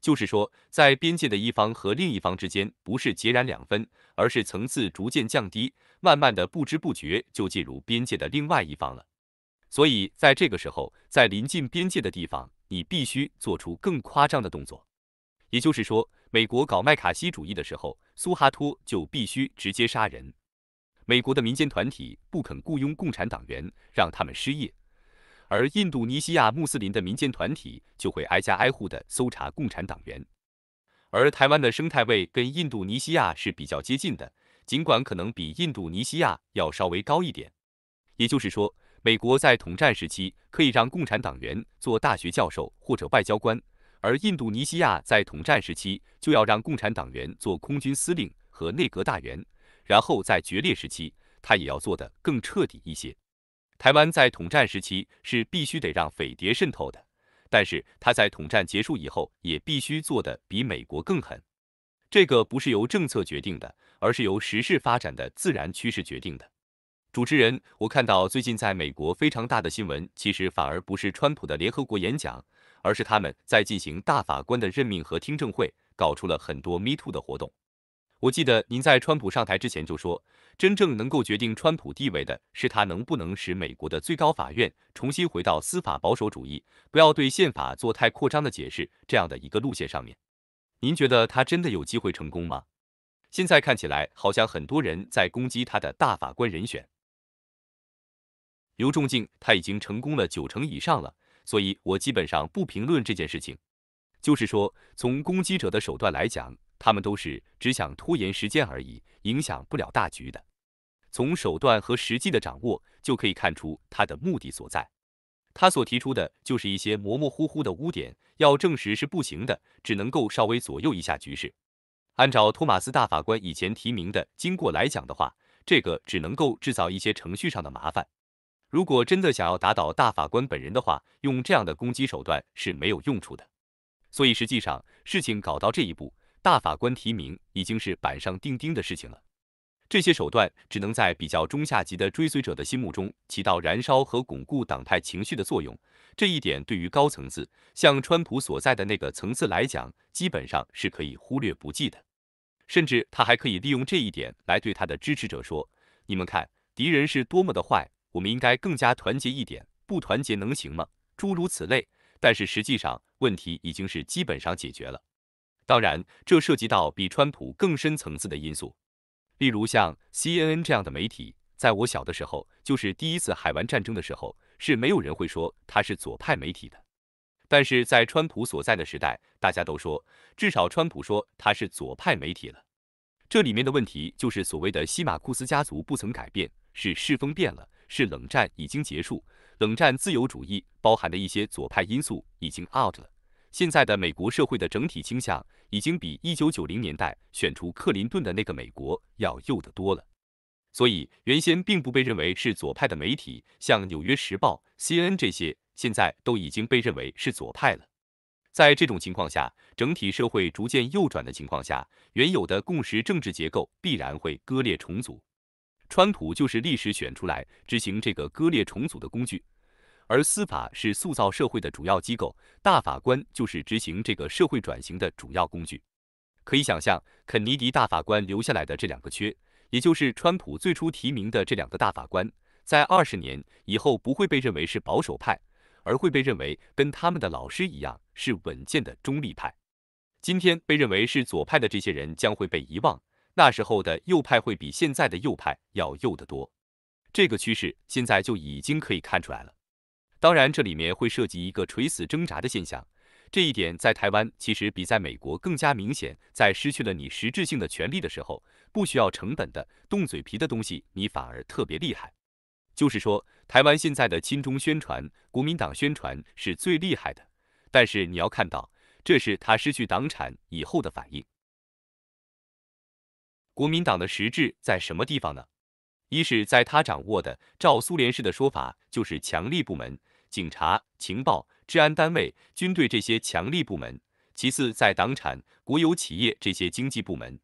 就是说，在边界的一方和另一方之间，不是截然两分，而是层次逐渐降低，慢慢的不知不觉就进入边界的另外一方了。所以在这个时候，在临近边界的地方，你必须做出更夸张的动作。也就是说，美国搞麦卡锡主义的时候，苏哈托就必须直接杀人；美国的民间团体不肯雇佣共产党员，让他们失业。而印度尼西亚穆斯林的民间团体就会挨家挨户的搜查共产党员，而台湾的生态位跟印度尼西亚是比较接近的，尽管可能比印度尼西亚要稍微高一点。也就是说，美国在统战时期可以让共产党员做大学教授或者外交官，而印度尼西亚在统战时期就要让共产党员做空军司令和内阁大员，然后在决裂时期他也要做得更彻底一些。台湾在统战时期是必须得让匪谍渗透的，但是他在统战结束以后，也必须做的比美国更狠。这个不是由政策决定的，而是由时事发展的自然趋势决定的。主持人，我看到最近在美国非常大的新闻，其实反而不是川普的联合国演讲，而是他们在进行大法官的任命和听证会，搞出了很多 Me Too 的活动。我记得您在川普上台之前就说，真正能够决定川普地位的是他能不能使美国的最高法院重新回到司法保守主义，不要对宪法做太扩张的解释这样的一个路线上面。您觉得他真的有机会成功吗？现在看起来好像很多人在攻击他的大法官人选刘仲敬，他已经成功了九成以上了，所以我基本上不评论这件事情。就是说，从攻击者的手段来讲。他们都是只想拖延时间而已，影响不了大局的。从手段和实际的掌握就可以看出他的目的所在。他所提出的就是一些模模糊糊的污点，要证实是不行的，只能够稍微左右一下局势。按照托马斯大法官以前提名的经过来讲的话，这个只能够制造一些程序上的麻烦。如果真的想要打倒大法官本人的话，用这样的攻击手段是没有用处的。所以实际上事情搞到这一步。大法官提名已经是板上钉钉的事情了。这些手段只能在比较中下级的追随者的心目中起到燃烧和巩固党派情绪的作用。这一点对于高层次，像川普所在的那个层次来讲，基本上是可以忽略不计的。甚至他还可以利用这一点来对他的支持者说：“你们看，敌人是多么的坏，我们应该更加团结一点，不团结能行吗？”诸如此类。但是实际上，问题已经是基本上解决了。当然，这涉及到比川普更深层次的因素，例如像 CNN 这样的媒体，在我小的时候，就是第一次海湾战争的时候，是没有人会说它是左派媒体的。但是在川普所在的时代，大家都说，至少川普说他是左派媒体了。这里面的问题就是所谓的西马库斯家族不曾改变，是世风变了，是冷战已经结束，冷战自由主义包含的一些左派因素已经 out 了。现在的美国社会的整体倾向已经比一九九零年代选出克林顿的那个美国要右得多了，所以原先并不被认为是左派的媒体，像《纽约时报》、C N 这些，现在都已经被认为是左派了。在这种情况下，整体社会逐渐右转的情况下，原有的共识政治结构必然会割裂重组。川普就是历史选出来执行这个割裂重组的工具。而司法是塑造社会的主要机构，大法官就是执行这个社会转型的主要工具。可以想象，肯尼迪大法官留下来的这两个缺，也就是川普最初提名的这两个大法官，在二十年以后不会被认为是保守派，而会被认为跟他们的老师一样是稳健的中立派。今天被认为是左派的这些人将会被遗忘，那时候的右派会比现在的右派要右得多。这个趋势现在就已经可以看出来了。当然，这里面会涉及一个垂死挣扎的现象，这一点在台湾其实比在美国更加明显。在失去了你实质性的权利的时候，不需要成本的动嘴皮的东西，你反而特别厉害。就是说，台湾现在的亲中宣传、国民党宣传是最厉害的。但是你要看到，这是他失去党产以后的反应。国民党的实质在什么地方呢？一是在他掌握的，照苏联式的说法，就是强力部门。警察、情报、治安单位、军队这些强力部门；其次，在党产、国有企业这些经济部门；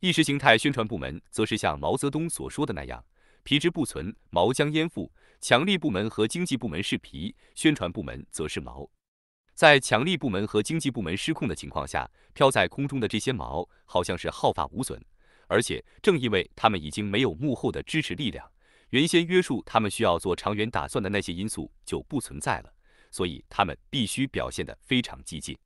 意识形态宣传部门，则是像毛泽东所说的那样，皮之不存，毛将焉附。强力部门和经济部门是皮，宣传部门则是毛。在强力部门和经济部门失控的情况下，飘在空中的这些毛，好像是毫发无损，而且正因为他们已经没有幕后的支持力量。原先约束他们需要做长远打算的那些因素就不存在了，所以他们必须表现得非常激进。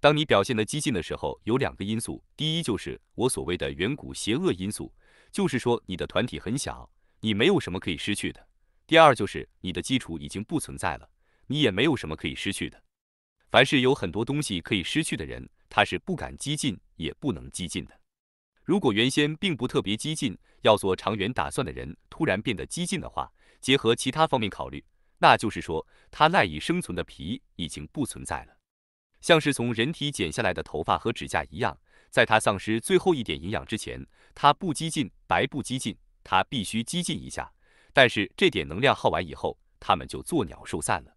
当你表现得激进的时候，有两个因素：第一就是我所谓的远古邪恶因素，就是说你的团体很小，你没有什么可以失去的；第二就是你的基础已经不存在了，你也没有什么可以失去的。凡是有很多东西可以失去的人，他是不敢激进，也不能激进的。如果原先并不特别激进，要做长远打算的人突然变得激进的话，结合其他方面考虑，那就是说他赖以生存的皮已经不存在了，像是从人体剪下来的头发和指甲一样，在他丧失最后一点营养之前，他不激进白不激进，他必须激进一下。但是这点能量耗完以后，他们就做鸟兽散了。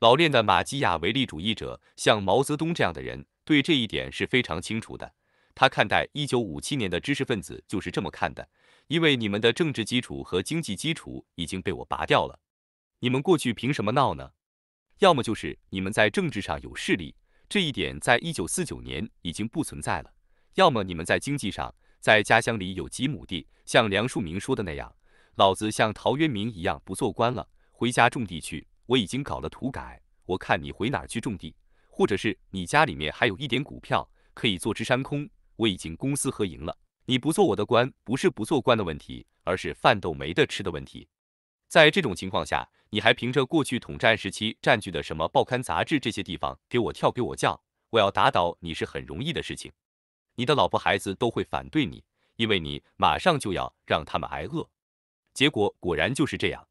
老练的马基雅维利主义者，像毛泽东这样的人，对这一点是非常清楚的。他看待一九五七年的知识分子就是这么看的，因为你们的政治基础和经济基础已经被我拔掉了，你们过去凭什么闹呢？要么就是你们在政治上有势力，这一点在一九四九年已经不存在了；要么你们在经济上，在家乡里有几亩地，像梁漱溟说的那样，老子像陶渊明一样不做官了，回家种地去。我已经搞了土改，我看你回哪儿去种地？或者是你家里面还有一点股票，可以坐吃山空。我已经公私合营了，你不做我的官，不是不做官的问题，而是饭都没得吃的问题。在这种情况下，你还凭着过去统战时期占据的什么报刊杂志这些地方给我跳给我叫，我要打倒你是很容易的事情。你的老婆孩子都会反对你，因为你马上就要让他们挨饿。结果果然就是这样。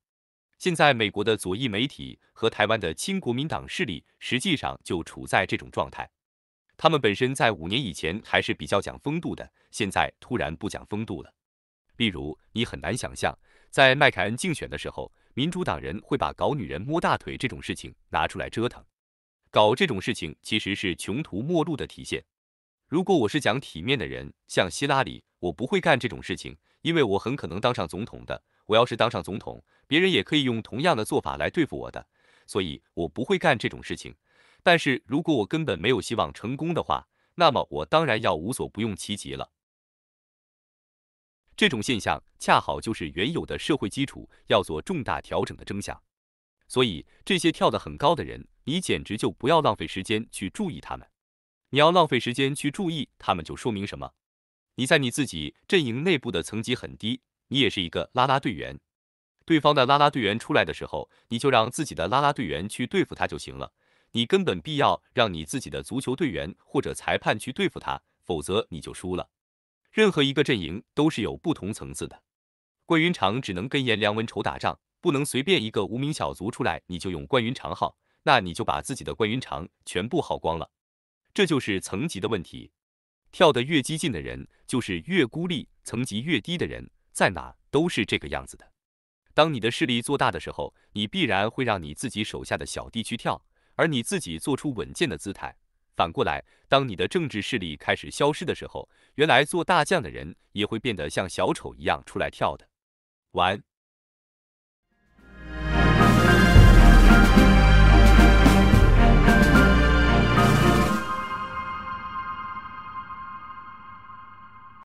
现在美国的左翼媒体和台湾的亲国民党势力实际上就处在这种状态。他们本身在五年以前还是比较讲风度的，现在突然不讲风度了。例如，你很难想象，在麦凯恩竞选的时候，民主党人会把搞女人摸大腿这种事情拿出来折腾。搞这种事情其实是穷途末路的体现。如果我是讲体面的人，像希拉里，我不会干这种事情，因为我很可能当上总统的。我要是当上总统，别人也可以用同样的做法来对付我的，所以我不会干这种事情。但是如果我根本没有希望成功的话，那么我当然要无所不用其极了。这种现象恰好就是原有的社会基础要做重大调整的征象。所以，这些跳得很高的人，你简直就不要浪费时间去注意他们。你要浪费时间去注意他们，就说明什么？你在你自己阵营内部的层级很低，你也是一个拉拉队员。对方的拉拉队员出来的时候，你就让自己的拉拉队员去对付他就行了。你根本必要让你自己的足球队员或者裁判去对付他，否则你就输了。任何一个阵营都是有不同层次的，关云长只能跟颜良文丑打仗，不能随便一个无名小卒出来你就用关云长号，那你就把自己的关云长全部耗光了。这就是层级的问题，跳得越激进的人就是越孤立，层级越低的人在哪都是这个样子的。当你的势力做大的时候，你必然会让你自己手下的小弟去跳。而你自己做出稳健的姿态，反过来，当你的政治势力开始消失的时候，原来做大将的人也会变得像小丑一样出来跳的。完。